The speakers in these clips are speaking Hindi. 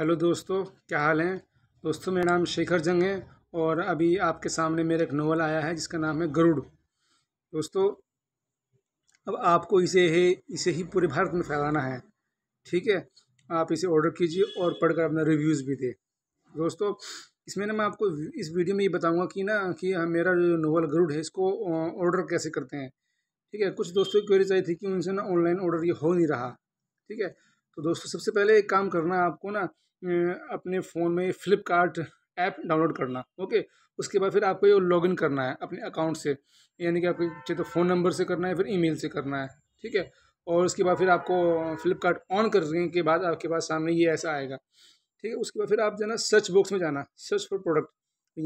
हेलो दोस्तों क्या हाल हैं दोस्तों मेरा नाम शेखर जंग है और अभी आपके सामने मेरा एक नोवेल आया है जिसका नाम है गरुड़ दोस्तों अब आपको इसे ही इसे ही पूरे भारत में फैलाना है ठीक है आप इसे ऑर्डर कीजिए और पढ़कर अपना रिव्यूज़ भी दें दोस्तों इसमें ना मैं आपको इस वीडियो में ये बताऊँगा कि ना कि मेरा जो नोवल गरुड़ है इसको ऑर्डर कैसे करते हैं ठीक है कुछ दोस्तों की क्वेरी चाहिए थी कि उनसे ना ऑनलाइन ऑर्डर ये हो नहीं रहा ठीक है तो दोस्तों सबसे पहले एक काम करना है आपको ना अपने फ़ोन में फ्लिपकार्ट ऐप डाउनलोड करना ओके उसके बाद फिर आपको ये लॉगिन करना है अपने अकाउंट से यानी कि आपको चाहे तो फ़ोन नंबर से करना है फिर ईमेल से करना है ठीक है और उसके बाद फिर आपको फ्लिपकार्ट ऑन करने के बाद आपके पास सामने ये ऐसा आएगा ठीक है उसके बाद फिर आप जाना सर्च बॉक्स में जाना सर्च फॉर प्रोडक्ट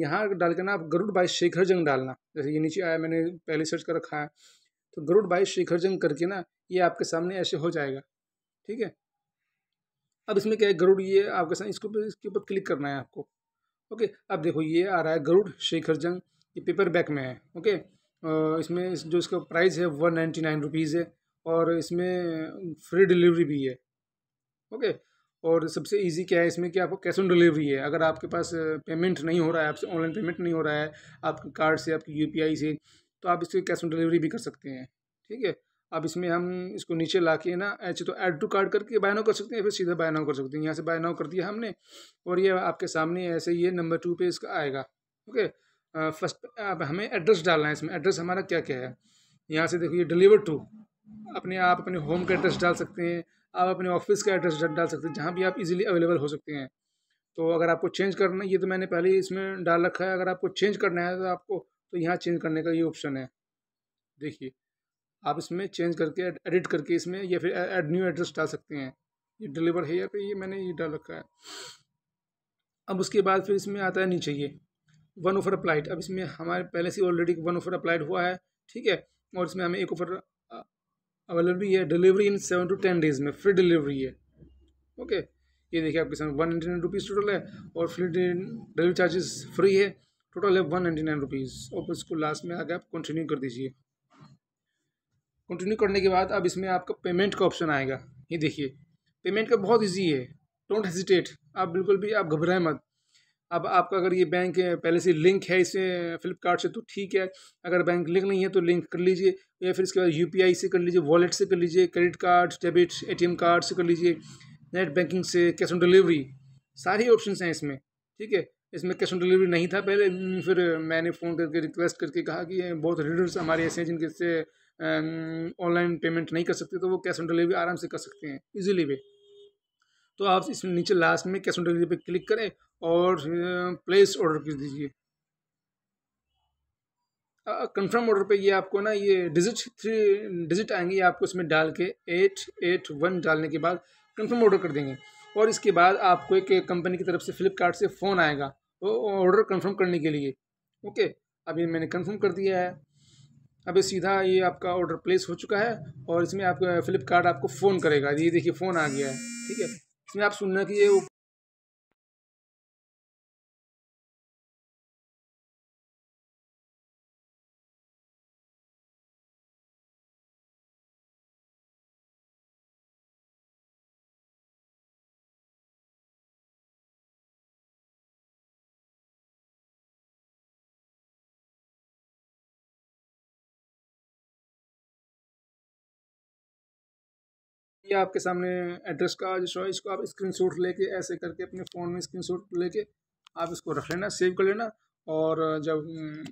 यहाँ डाल के ना आप गरुड़ बाई शेखर जंग डालना जैसे ये नीचे आया मैंने पहले सर्च कर रखा है तो गरुड़ बाई शेखर जंग करके ना ये आपके सामने ऐसे हो जाएगा ठीक है अब इसमें क्या है गरुड़ ये आपके साथ इसके ऊपर इसके ऊपर क्लिक करना है आपको ओके अब देखो ये आ रहा है गरुड़ शेखर जंग ये पेपर बैक में है ओके इसमें जो इसका प्राइस है वन नाइन्टी नाइन रुपीज़ है और इसमें फ्री डिलीवरी भी है ओके और सबसे इजी क्या है इसमें कि आपको कैश ऑन डिलीवरी है अगर आपके पास पेमेंट नहीं हो रहा है आपसे ऑनलाइन पेमेंट नहीं हो रहा है आपके कार्ड से आपकी यू से तो आप इसको कैश ऑन डिलीवरी भी कर सकते हैं ठीक है अब इसमें हम इसको नीचे ला के ना एच तो ऐड टू कार्ड करके बाय नाउ कर सकते हैं फिर सीधा बाय नाउ कर सकते हैं यहाँ से बाय नाउ कर दिया हमने और ये आपके सामने ऐसे ये नंबर टू पे इसका आएगा ओके फर्स्ट अब हमें एड्रेस डालना है इसमें एड्रेस हमारा क्या क्या है यहाँ से देखो ये डिलीवर टू अपने आप अपने होम का एड्रेस डाल सकते हैं आप अपने ऑफिस का एड्रेस डाल सकते हैं जहाँ भी आप इजीली अवेलेबल हो सकते हैं तो अगर आपको चेंज करना है ये तो मैंने पहले ही इसमें डाल रखा है अगर आपको चेंज करना है तो आपको तो यहाँ चेंज करने का ये ऑप्शन है देखिए आप इसमें चेंज करके एडिट करके इसमें या फिर एड न्यू एड्रेस डाल सकते हैं ये डिलीवर है या फिर ये मैंने ये डाल रखा है अब उसके बाद फिर इसमें आता है नीचे ये वन ऑफर अप्लाइड अब इसमें हमारे पहले से ऑलरेडी वन ऑफर अप्लाइड हुआ है ठीक है और इसमें हमें एक ऑफर अवेलेबल भी है delivery in seven to ten days में फ्री डिलीवरी है ओके ये देखिए आपके सामने one ninety nine rupees total है और फ्री डिलीवरी चार्जेस फ्री है टोटल है वन नाइन्टी नाइन रुपीज़ और इसको लास्ट में आगे आप कंटिन्यू कर दीजिए कंटिन्यू करने के बाद अब इसमें आपका पेमेंट का ऑप्शन आएगा ये देखिए पेमेंट का बहुत ईजी है डोंट हेजिटेट आप बिल्कुल भी आप घबराएं मत अब आपका अगर ये बैंक पहले से लिंक है इसे फ्लिपकार्ट से तो ठीक है अगर बैंक लिंक नहीं है तो लिंक कर लीजिए या फिर इसके बाद यू से कर लीजिए वॉलेट से कर लीजिए credit card debit a card से कर लीजिए नेट बैंकिंग से कैश ऑन डिलीवरी सारी ऑप्शन हैं इसमें ठीक है इसमें कैश ऑन डिलीवरी नहीं था पहले फिर मैंने फ़ोन करके रिक्वेस्ट करके कहा कि बहुत रीडर्स हमारे ऐसे हैं जिनके से ऑनलाइन पेमेंट नहीं कर सकते तो वो कैश ऑन डिलीवरी आराम से कर सकते हैं इजीली वे तो आप इसमें नीचे लास्ट में कैश ऑन डिलीवरी पे क्लिक करें और प्लेस ऑर्डर कर दीजिए कंफर्म ऑर्डर पे ये आपको ना ये डिजिट थ्री डिजिट आएंगे आपको इसमें डाल के एट एट वन डालने के बाद कंफर्म ऑर्डर कर देंगे और इसके बाद आपको एक कंपनी की तरफ से फ्लिपकार्ट से फ़ोन आएगा तो ऑर्डर कंफर्म करने के लिए ओके अभी मैंने कंफर्म कर दिया है अभी सीधा ये आपका ऑर्डर प्लेस हो चुका है और इसमें आपका फ्लिपकार्ट आपको फ़ोन करेगा ये देखिए फ़ोन आ गया है ठीक है इसमें आप सुनना कि ये ये आपके सामने एड्रेस का जो है इसको आप स्क्रीन शॉट लेके ऐसे करके अपने फ़ोन में स्क्रीन शॉट लेके आप इसको रख लेना सेव कर लेना और जब हम्म,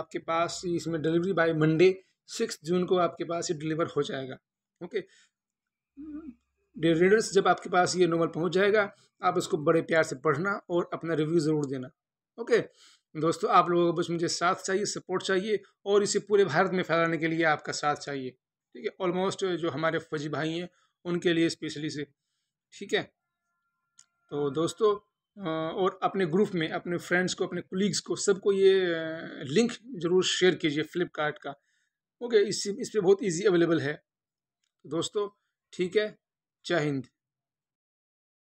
आपके पास इसमें delivery by Monday six June को आपके पास ये डिलीवर हो जाएगा ओके रीडर्स जब आपके पास ये नोवल पहुंच जाएगा आप इसको बड़े प्यार से पढ़ना और अपना रिव्यू ज़रूर देना ओके दोस्तों आप लोगों को बस मुझे साथ चाहिए सपोर्ट चाहिए और इसे पूरे भारत में फैलाने के लिए आपका साथ चाहिए ठीक है ऑलमोस्ट जो हमारे फौजी भाई हैं उनके लिए स्पेशली से ठीक है तो दोस्तों और अपने ग्रुप में अपने फ्रेंड्स को अपने कुलीग्स को सबको ये लिंक ज़रूर शेयर कीजिए फ्लिपकार्ट का ओके इस इस पर बहुत इजी अवेलेबल है दोस्तों ठीक है जय हिंद